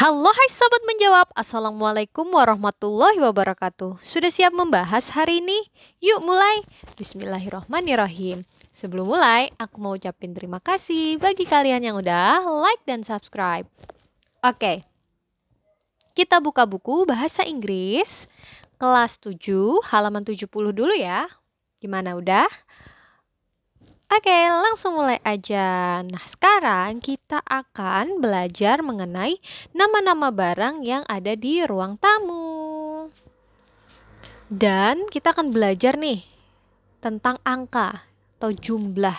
Halo hai sahabat menjawab, Assalamualaikum warahmatullahi wabarakatuh Sudah siap membahas hari ini? Yuk mulai! Bismillahirrohmanirrohim Sebelum mulai, aku mau ucapin terima kasih bagi kalian yang udah like dan subscribe Oke, kita buka buku Bahasa Inggris Kelas 7, halaman 70 dulu ya Gimana udah? Oke, langsung mulai aja. Nah, sekarang kita akan belajar mengenai nama-nama barang yang ada di ruang tamu. Dan kita akan belajar nih tentang angka atau jumlah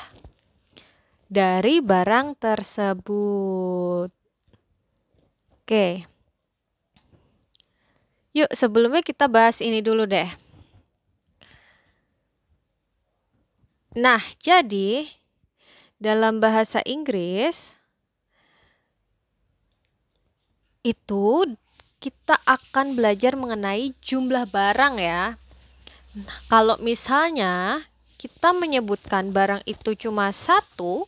dari barang tersebut. Oke. Yuk, sebelumnya kita bahas ini dulu deh. Nah, jadi dalam bahasa Inggris itu kita akan belajar mengenai jumlah barang ya. Nah, kalau misalnya kita menyebutkan barang itu cuma satu,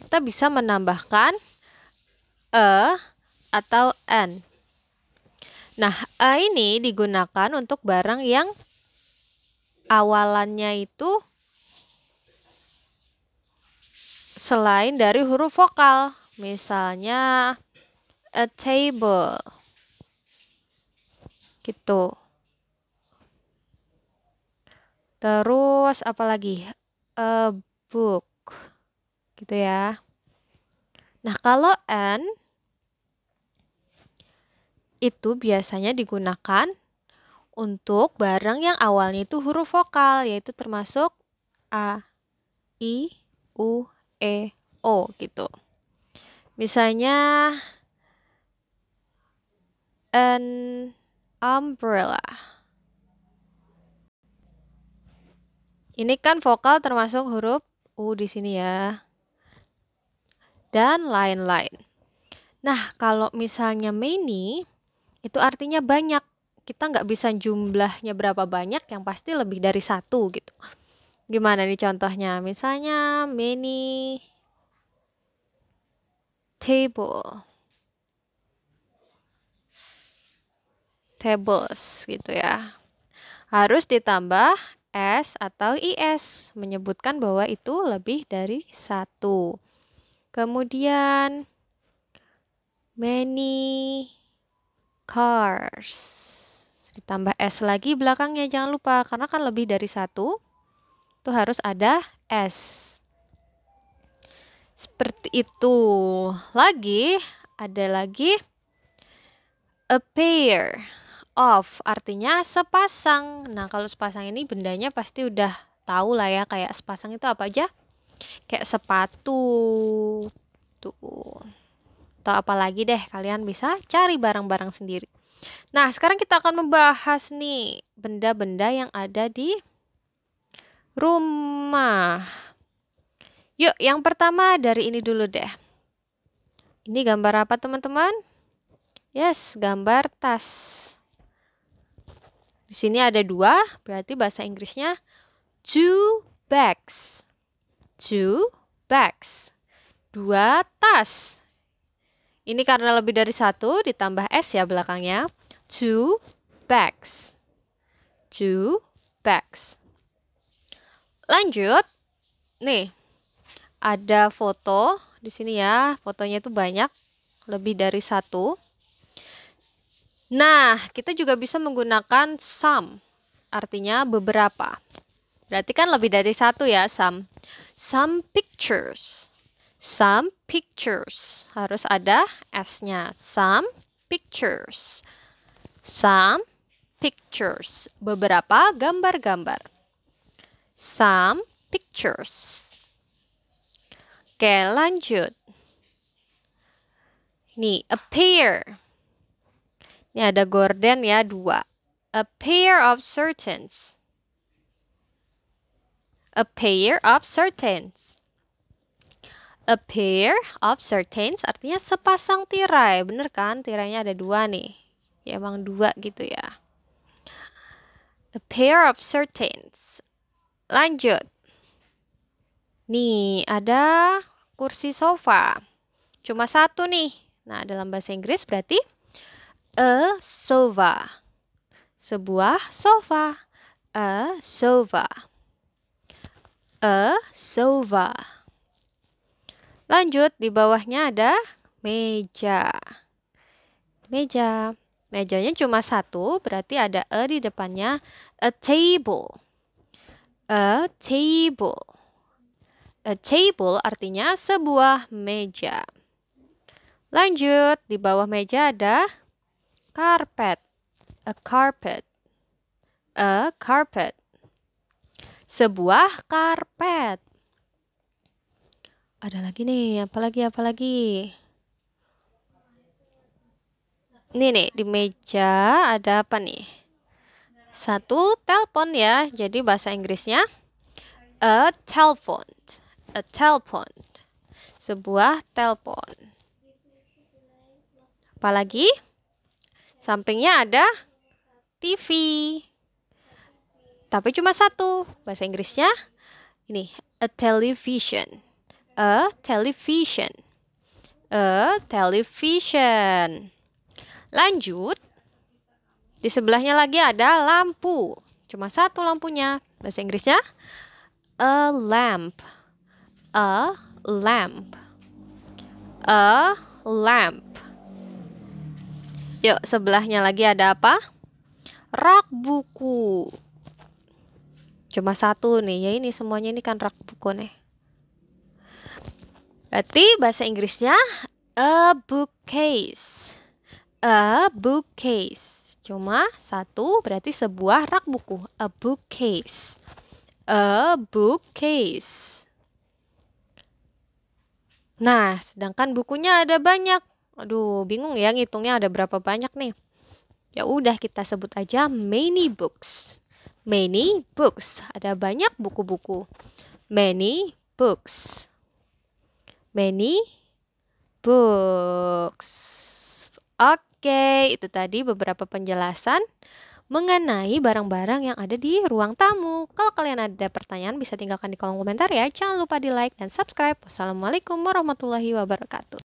kita bisa menambahkan a e atau n. Nah, a e ini digunakan untuk barang yang awalannya itu selain dari huruf vokal. Misalnya a table. Gitu. Terus lagi? A book. Gitu ya. Nah, kalau an itu biasanya digunakan untuk barang yang awalnya itu huruf vokal, yaitu termasuk a, i, u, E O gitu. Misalnya an umbrella. Ini kan vokal termasuk huruf U di sini ya. Dan lain-lain. Nah, kalau misalnya many, itu artinya banyak. Kita nggak bisa jumlahnya berapa banyak, yang pasti lebih dari satu gitu. Gimana nih contohnya? Misalnya many table. Tables gitu ya. Harus ditambah S atau IS menyebutkan bahwa itu lebih dari satu. Kemudian many cars ditambah S lagi belakangnya jangan lupa karena kan lebih dari satu itu harus ada S. Seperti itu. Lagi, ada lagi a pair of artinya sepasang. Nah, kalau sepasang ini bendanya pasti udah tahu lah ya kayak sepasang itu apa aja? Kayak sepatu. Tuh. Atau apalagi deh kalian bisa cari barang-barang sendiri. Nah, sekarang kita akan membahas nih benda-benda yang ada di Rumah. Yuk, yang pertama dari ini dulu deh. Ini gambar apa teman-teman? Yes, gambar tas. Di sini ada dua, berarti bahasa Inggrisnya two bags. Two bags. Dua tas. Ini karena lebih dari satu, ditambah S ya belakangnya. Two bags. Two bags lanjut nih ada foto di sini ya fotonya itu banyak lebih dari satu nah kita juga bisa menggunakan some artinya beberapa berarti kan lebih dari satu ya some some pictures some pictures harus ada s nya some pictures some pictures beberapa gambar-gambar some pictures. Oke, lanjut. Nih, a pair. Ini ada gorden ya, dua. A pair of curtains. A pair of curtains. A pair of curtains artinya sepasang tirai. Bener kan? Tirainya ada dua nih. Ya, emang dua gitu ya. A pair of curtains. Lanjut. Nih, ada kursi sofa. Cuma satu nih. Nah, dalam bahasa Inggris berarti a sofa. Sebuah sofa. A sofa. A sofa. Lanjut, di bawahnya ada meja. Meja. Mejanya cuma satu, berarti ada a di depannya. A table A table. A table artinya sebuah meja. Lanjut, di bawah meja ada carpet. A carpet. A carpet. Sebuah karpet. Ada lagi nih, apa lagi apa lagi? Nih nih, di meja ada apa nih? Satu, telepon ya. Jadi bahasa Inggrisnya a telephone. A telephone. Sebuah telepon. Apalagi sampingnya ada TV. Tapi cuma satu. Bahasa Inggrisnya ini a television. A television. A television. Lanjut di sebelahnya lagi ada lampu. Cuma satu lampunya. Bahasa Inggrisnya a lamp. A lamp. A lamp. Yuk, sebelahnya lagi ada apa? Rak buku. Cuma satu nih, ya ini semuanya ini kan rak buku nih. Berarti bahasa Inggrisnya a bookcase. A bookcase. Cuma satu berarti sebuah rak buku, a bookcase. A bookcase. Nah, sedangkan bukunya ada banyak. Aduh, bingung ya ngitungnya ada berapa banyak nih. Ya udah kita sebut aja many books. Many books, ada banyak buku-buku. Many books. Many books. Oke. Oke, itu tadi beberapa penjelasan mengenai barang-barang yang ada di ruang tamu. Kalau kalian ada pertanyaan bisa tinggalkan di kolom komentar ya. Jangan lupa di like dan subscribe. Wassalamualaikum warahmatullahi wabarakatuh.